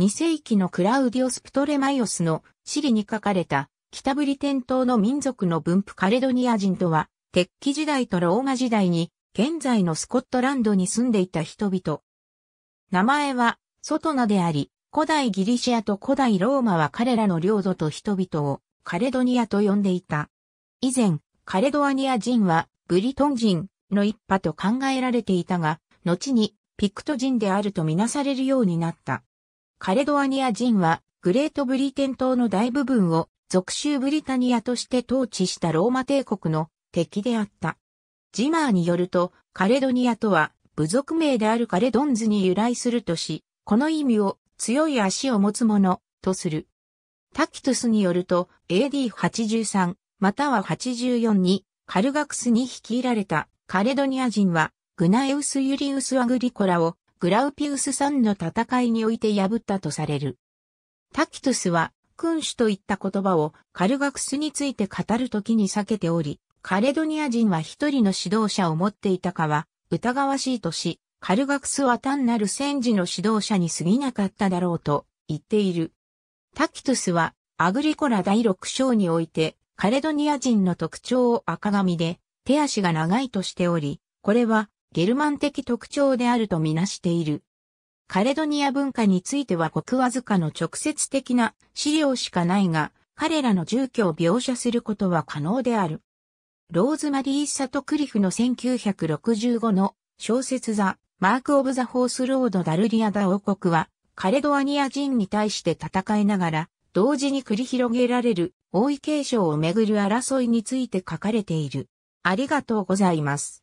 2世紀のクラウディオス・プトレマイオスの地理に書かれた北ブリテン島の民族の分布カレドニア人とは、鉄器時代とローマ時代に現在のスコットランドに住んでいた人々。名前はソトナであり、古代ギリシアと古代ローマは彼らの領土と人々をカレドニアと呼んでいた。以前、カレドアニア人はブリトン人の一派と考えられていたが、後にピクト人であるとみなされるようになった。カレドアニア人は、グレートブリテン島の大部分を、属州ブリタニアとして統治したローマ帝国の敵であった。ジマーによると、カレドニアとは、部族名であるカレドンズに由来するとし、この意味を強い足を持つ者とする。タキトスによると AD83 または84にカルガクスに率いられたカレドニア人はグナエウス・ユリウス・アグリコラをグラウピウスんの戦いにおいて破ったとされる。タキトゥスは、君主といった言葉をカルガクスについて語るときに避けており、カレドニア人は一人の指導者を持っていたかは疑わしいとし、カルガクスは単なる戦時の指導者に過ぎなかっただろうと言っている。タキトゥスはアグリコラ第六章においてカレドニア人の特徴を赤髪で手足が長いとしており、これはゲルマン的特徴であるとみなしている。カレドニア文化については国わずかの直接的な資料しかないが、彼らの住居を描写することは可能である。ローズマリー・サトクリフの1965の小説ザ・マーク・オブ・ザ・ホース・ロード・ダルリアダ王国は、カレドアニア人に対して戦いながら、同時に繰り広げられる王位継承をめぐる争いについて書かれている。ありがとうございます。